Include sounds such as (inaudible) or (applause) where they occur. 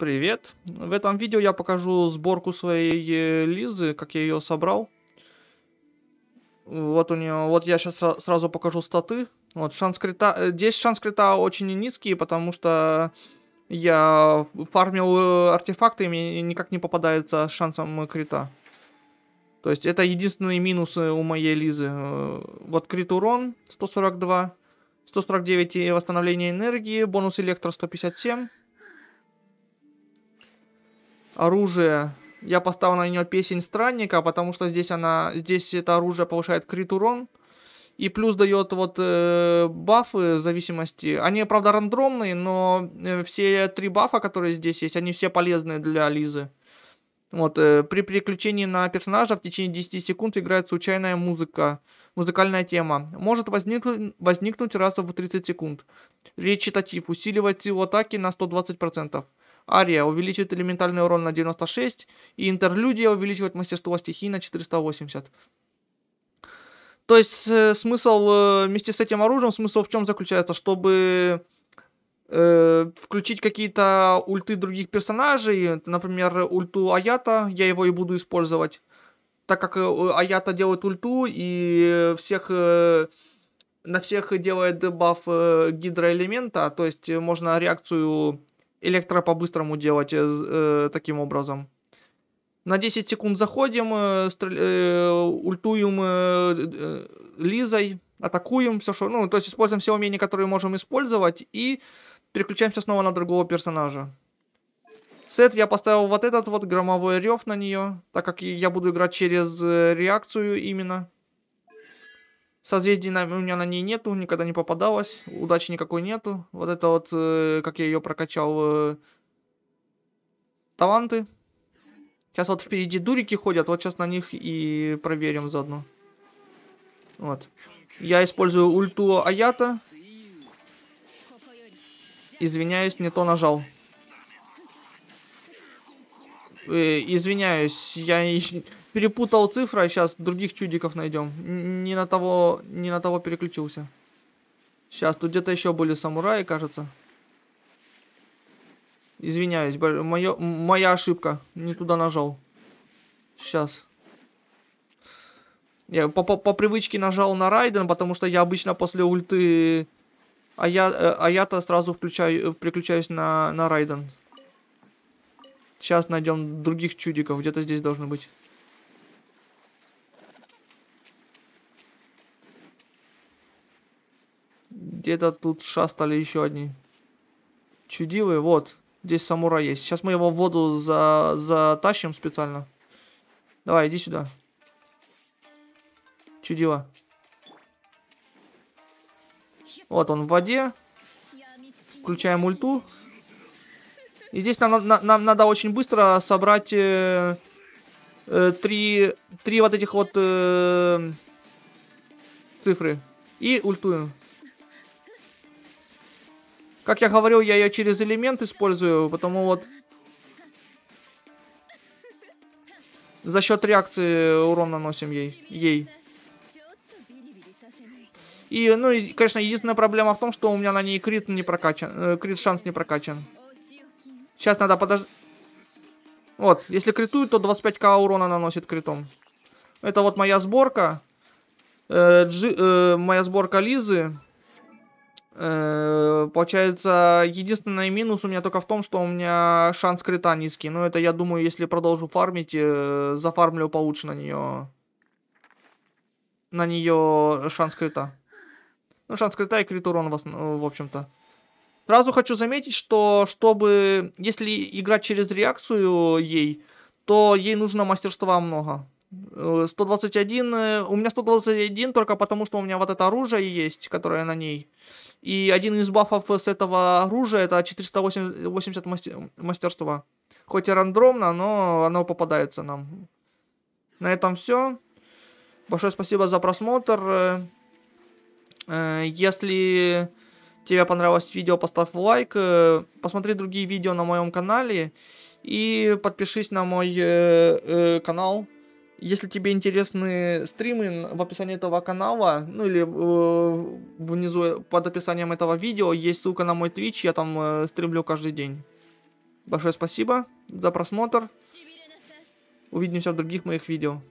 Привет! В этом видео я покажу сборку своей э, Лизы, как я ее собрал. Вот у нее, вот я сейчас сразу покажу статы. Вот шанс крита, э, здесь шанс крита очень низкий, потому что я фармил э, артефакты, и мне никак не попадается шансом крита. То есть это единственные минусы у моей Лизы. Вот крит урон 142, 149 восстановление энергии, бонус электро 157 оружие. Я поставил на нее песень странника, потому что здесь она, здесь это оружие повышает крит урон. И плюс дает вот э, бафы зависимости. Они, правда, рандомные, но э, все три бафа, которые здесь есть, они все полезны для Лизы. Вот, э, при переключении на персонажа в течение 10 секунд играет случайная музыка, музыкальная тема. Может возникнуть, возникнуть раз в 30 секунд. Речитатив усиливает силу атаки на 120%. Ария увеличивает элементальный урон на 96, и Интерлюдия увеличивает мастерство стихий на 480. То есть э, смысл э, вместе с этим оружием, смысл в чем заключается? Чтобы э, включить какие-то ульты других персонажей, например, ульту Аята, я его и буду использовать, так как э, Аята делает ульту и всех... Э, на всех делает дебаф э, гидроэлемента, то есть можно реакцию электро по-быстрому делать э, э таким образом. На 10 секунд заходим, э, стрель, э, ультуем э, э, Лизой, атакуем все, что... Ну, то есть используем все умения, которые можем использовать, и переключаемся снова на другого персонажа. Сет я поставил вот этот вот, громовой рев на нее, так как я буду играть через э, реакцию именно. Созвездий на, у меня на ней нету, никогда не попадалось, удачи никакой нету. Вот это вот, э, как я ее прокачал, э, таланты. Сейчас вот впереди дурики ходят, вот сейчас на них и проверим заодно. Вот. Я использую ульту Аята. Извиняюсь, не то нажал. Э, извиняюсь, я (laughs) перепутал цифры, а сейчас других чудиков найдем. Не на того, не на того переключился. Сейчас, тут где-то еще были самураи, кажется. Извиняюсь, моё, моя ошибка. Не туда нажал. Сейчас. Я по, по, по привычке нажал на Райден, потому что я обычно после ульты... А я, э, а я-то сразу включаю, э, переключаюсь на, на Райден. Сейчас найдем других чудиков. Где-то здесь должны быть. Где-то тут шастали еще одни. Чудилы, вот. Здесь самурай есть. Сейчас мы его в воду за... затащим специально. Давай, иди сюда. Чудило. Вот он в воде. Включаем ульту. И здесь нам, на, нам надо очень быстро собрать э, э, три, три вот этих вот э, цифры. И ультуем. Как я говорил, я ее через элемент использую, потому вот... За счет реакции урон наносим ей. ей. И, ну, и, конечно, единственная проблема в том, что у меня на ней крит не прокачан. Э, крит шанс не прокачан. Сейчас надо подождать. Вот, если критует, то 25к урона наносит критом. Это вот моя сборка. Э, джи, э, моя сборка Лизы. Э, получается, единственный минус у меня только в том, что у меня шанс крита низкий. Но это, я думаю, если продолжу фармить, э, зафармлю получше на нее. На нее шанс крита. Ну, шанс крита и крит урон, в, основ... в общем-то. Сразу хочу заметить, что чтобы, если играть через реакцию ей, то ей нужно мастерства много. 121, э, э, у меня 121 только потому, что у меня вот это оружие есть, которое на ней. И один из бафов с этого оружия это 480 мастер, мастерства. Хоть и рандомно, но оно попадается нам. На этом все. Большое спасибо за просмотр. Э, если тебе понравилось видео, поставь лайк, э, посмотри другие видео на моем канале и подпишись на мой э, э, канал. Если тебе интересны стримы, в описании этого канала, ну или э, внизу под описанием этого видео есть ссылка на мой Twitch, я там э, стримлю каждый день. Большое спасибо за просмотр. Увидимся в других моих видео.